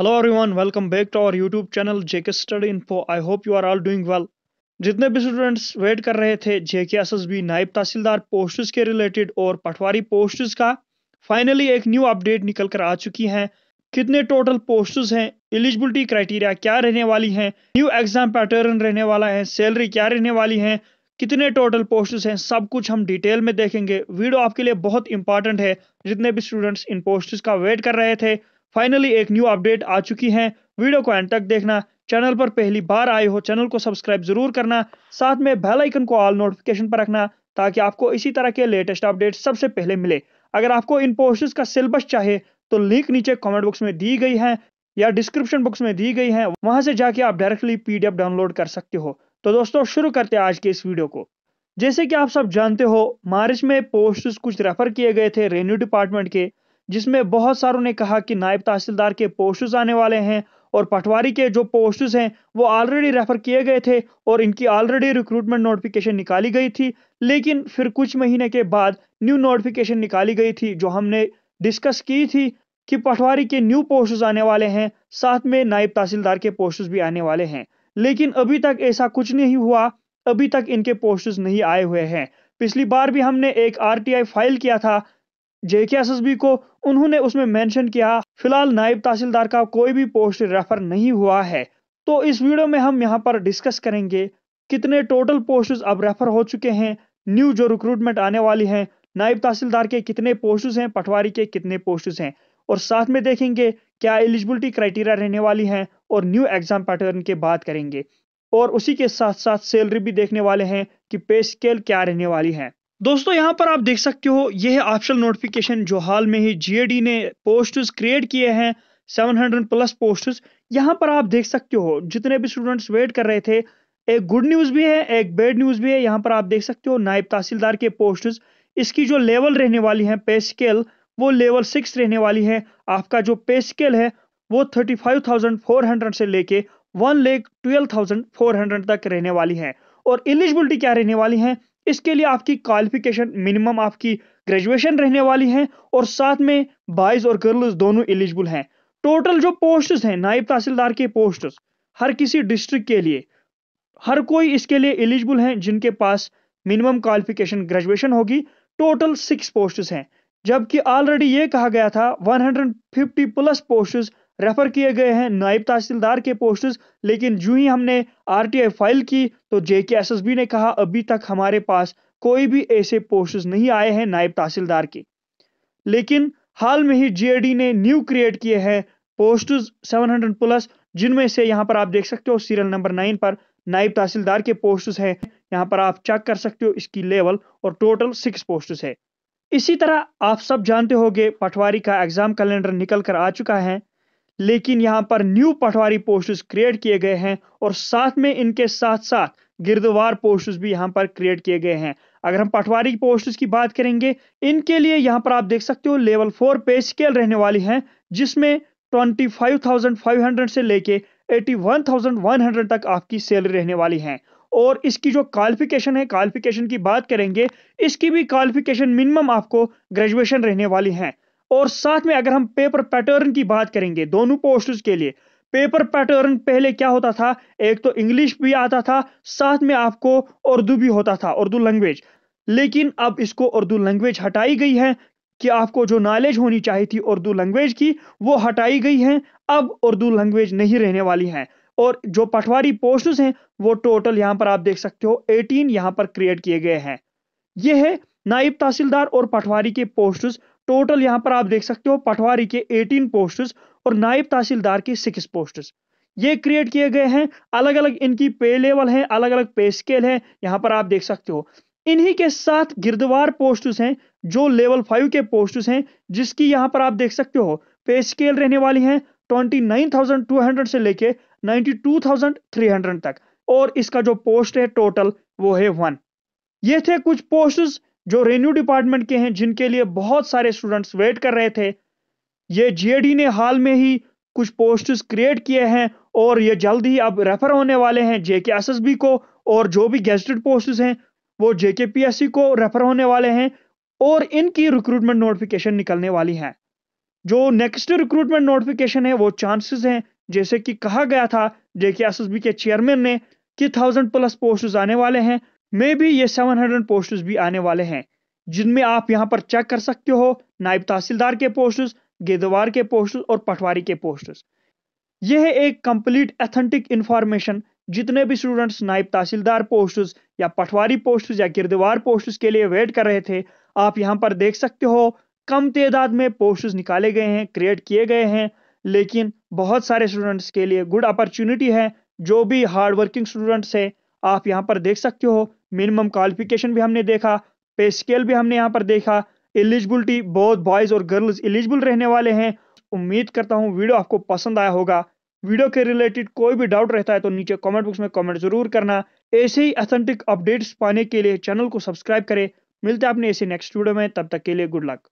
hello everyone welcome back to our YouTube channel JK study info I hope you are all doing well जितने भी students wait कर रहे थे जेके SSB नायब तहसीलदार posts के related और पटवारी पोस्ट्स का फाइनली एक न्यू अपडेट निकल कर आ चुकी है कितने टोटल पोस्ट्स हैं एलिजिबिलिटी क्राइटेरिया क्या रहने वाली है न्यू एग्जाम पैटर्न रहने वाला है सैलरी क्या रहने वाली है कितने टोटल पोस्ट्स हैं सब कुछ हम डिटेल में देखेंगे वीडियो आपके लिए बहुत इंपॉर्टेंट है जितने भी स्टूडेंट्स इन पोस्ट्स का वेट कर रहे थे फाइनली एक न्यू अपडेट आ चुकी है वीडियो को एंड तक देखना चैनल पर पहली बार आए हो चैनल को सब्सक्राइब जरूर करना साथ में बेल आइकन को ऑल नोटिफिकेशन पर रखना ताकि आपको इसी तरह के लेटेस्ट अपडेट सबसे पहले मिले अगर आपको इन पोस्ट का सिलेबस चाहे तो लिंक नीचे कमेंट बॉक्स में दी गई है या डिस्क्रिप्शन बॉक्स में दी गई है वहां से जाके आप डायरेक्टली पीडीएफ डाउनलोड कर सकते हो तो दोस्तों शुरू करते हैं आज के इस वीडियो को जैसे कि आप सब जानते हो मार्च में पोस्ट कुछ रेफर किए गए थे रेवेन्यू डिपार्टमेंट के जिसमें बहुत सारों ने कहा कि नायब तहसीलदार के पोस्टर्स आने वाले हैं और पटवारी के जो पोस्टर्स हैं वो ऑलरेडी रेफर किए गए थे और इनकी ऑलरेडी रिक्रूटमेंट नोटिफिकेशन निकाली गई थी लेकिन फिर कुछ महीने के बाद न्यू नोटिफिकेशन निकाली गई थी जो हमने डिस्कस की थी कि पटवारी के न्यू पोस्टर्स आने वाले हैं साथ में नायब तहसीलदार के पोस्टर्स भी आने वाले हैं लेकिन अभी तक ऐसा कुछ नहीं हुआ अभी तक इनके पोस्टर्स नहीं आए हुए हैं पिछली बार भी हमने एक आरटीआई फाइल किया था जेके बी को उन्होंने उसमें मेंशन किया फिलहाल नायब तहसीलदार का कोई भी पोस्ट रेफर नहीं हुआ है तो इस वीडियो में हम यहाँ पर डिस्कस करेंगे कितने टोटल पोस्ट अब रेफर हो चुके हैं न्यू जो रिक्रूटमेंट आने वाली है नायब तहसीलदार के कितने पोस्ट हैं पटवारी के कितने पोस्ट हैं और साथ में देखेंगे क्या एलिजिबिलिटी क्राइटेरिया रहने वाली है और न्यू एग्जाम पैटर्न के बात करेंगे और उसी के साथ साथ सैलरी भी देखने वाले हैं कि पे स्केल क्या रहने वाली है दोस्तों यहां पर आप देख सकते हो यह है ऑप्शनल नोटिफिकेशन जो हाल में ही जीएडी ने पोस्ट क्रिएट किए हैं 700 प्लस पोस्टर्स यहाँ पर आप देख सकते हो जितने भी स्टूडेंट्स वेट कर रहे थे एक गुड न्यूज़ भी है एक बेड न्यूज़ भी है यहां पर आप देख सकते हो नायब तहसीलदार के पोस्ट इसकी जो लेवल रहने वाली है पे स्केल वो लेवल सिक्स रहने वाली है आपका जो पे स्केल है वो thirty five thousand four hundred से लेके वन लेख ट्वेल्व थाउजेंड फोर हंड्रेड तक रहने वाली है और एलिजिबिलिटी क्या रहने वाली है इसके लिए आपकी क्वालिफिकेशन मिनिमम आपकी ग्रेजुएशन रहने वाली है और साथ में बॉयज और गर्ल्स दोनों एलिजिबल हैं टोटल जो पोस्ट हैं नायब तहसीलदार के पोस्ट हर किसी डिस्ट्रिक्ट के लिए हर कोई इसके लिए एलिजिबल हैं जिनके पास मिनिमम क्वालिफिकेशन ग्रेजुएशन होगी टोटल सिक्स पोस्ट हैं जबकि ऑलरेडी ये कहा गया था 150 प्लस पोस्ट्स रेफर किए गए हैं नायब तहसीलदार के पोस्टर्स लेकिन जू ही हमने आई फाइल की तो एस बी ने कहा अभी तक हमारे पास कोई भी ऐसे पोस्टर्स नहीं आए हैं नायब तहसीलदार के लेकिन हाल में ही जीएडी ने न्यू क्रिएट किए हैं पोस्टर्स 700 प्लस जिनमें से यहाँ पर आप देख सकते हो सीरियल नंबर नाइन पर नायब तहसीलदार के पोस्टर्स हैं यहाँ पर आप चेक कर सकते हो इसकी लेवल और टोटल सिक्स पोस्टर्स है इसी तरह आप सब जानते होंगे पटवारी का एग्जाम कैलेंडर निकल कर आ चुका है लेकिन यहाँ पर न्यू पटवारी पोस्ट क्रिएट किए गए हैं और साथ में इनके साथ साथ गिरदवार पोस्ट भी यहाँ पर क्रिएट किए गए हैं अगर हम पटवारी पोस्ट की बात करेंगे इनके लिए यहाँ पर आप देख सकते हो लेवल फोर पे स्केल रहने वाली हैं जिसमें twenty five five thousand hundred से लेके eighty one one thousand hundred तक आपकी सैलरी रहने वाली है और इसकी जो क्वालिफिकेशन है क्वालिफिकेशन की बात करेंगे इसकी भी क्वालिफिकेशन मिनिमम आपको ग्रेजुएशन रहने वाली है और साथ में अगर हम पेपर पैटर्न की बात करेंगे दोनों पोस्ट के लिए पेपर पैटर्न पहले क्या होता था एक तो इंग्लिश भी आता था साथ में आपको उर्दू भी होता था उर्दू लैंग्वेज लेकिन अब इसको उर्दू लैंग्वेज हटाई गई है कि आपको जो नॉलेज होनी चाहिए थी उर्दू लैंग्वेज की वो हटाई गई है अब उर्दू लैंग्वेज नहीं रहने वाली है और जो पटवारी पोस्ट्स हैं वो टोटल यहाँ पर आप देख सकते हो 18 यहाँ पर क्रिएट किए गए हैं ये है नायब तहसीलदार और पटवारी के पोस्ट्स टोटल यहां पर आप देख सकते हो पटवारी के 18 पोस्टर्स और नायब तहसीलदार के सिक्स पोस्टर्स ये क्रिएट किए गए हैं अलग अलग इनकी पे लेवल हैं अलग अलग पे स्केल हैं यहां पर आप देख सकते हो इन्हीं के साथ गिरदवार पोस्टर्स हैं जो लेवल फाइव के पोस्टर्स हैं जिसकी यहां पर आप देख सकते हो पे स्केल रहने वाली है ट्वेंटी से लेके नाइन्टी तक और इसका जो पोस्ट है टोटल वो है वन ये थे कुछ पोस्टर्स जो रेन्यू डिपार्टमेंट के हैं जिनके लिए बहुत सारे स्टूडेंट्स वेट कर रहे थे ये जीएडी ने हाल में ही कुछ पोस्ट्स क्रिएट किए हैं और ये जल्द ही अब रेफर होने वाले हैं जेके एसएसबी को और जो भी गेस्टेड पोस्ट्स हैं वो जेके पीएससी को रेफर होने वाले हैं और इनकी रिक्रूटमेंट नोटिफिकेशन निकलने वाली है जो नेक्स्ट रिक्रूटमेंट नोटिफिकेशन है वो चांसेस हैं जैसे कि कहा गया था जेके एस के चेयरमैन ने कि थाउजेंड प्लस पोस्ट आने वाले हैं मे भी ये 700 पोस्टर्स भी आने वाले हैं जिनमें आप यहाँ पर चेक कर सकते हो नायब तहसीलदार के पोस्टर्स गेदवार के पोस्टर्स और पटवारी के पोस्टर्स यह है एक कंप्लीट एथेंटिक इंफॉर्मेशन जितने भी स्टूडेंट्स नायब तहसीलदार पोस्टर्स या पटवारी पोस्टर्स या गिरदवार पोस्टर्स के लिए वेट कर रहे थे आप यहाँ पर देख सकते हो कम तदाद में पोस्टर्स निकाले गए हैं क्रिएट किए गए हैं लेकिन बहुत सारे स्टूडेंट्स के लिए गुड अपॉर्चुनिटी है जो भी हार्ड वर्किंग स्टूडेंट्स है आप यहाँ पर देख सकते हो मिनिमम क्वालिफिकेशन भी हमने देखा पे स्केल भी हमने यहाँ पर देखा एलिजिबिलिटी बोथ बॉयज़ और गर्ल्स एलिजिबल रहने वाले हैं उम्मीद करता हूँ वीडियो आपको पसंद आया होगा वीडियो के रिलेटेड कोई भी डाउट रहता है तो नीचे कमेंट बॉक्स में कमेंट जरूर करना ऐसे ही अथेंटिक अपडेट्स पाने के लिए चैनल को सब्सक्राइब करें मिलते हैं अपने ऐसे नेक्स्ट वीडियो में तब तक के लिए गुड लक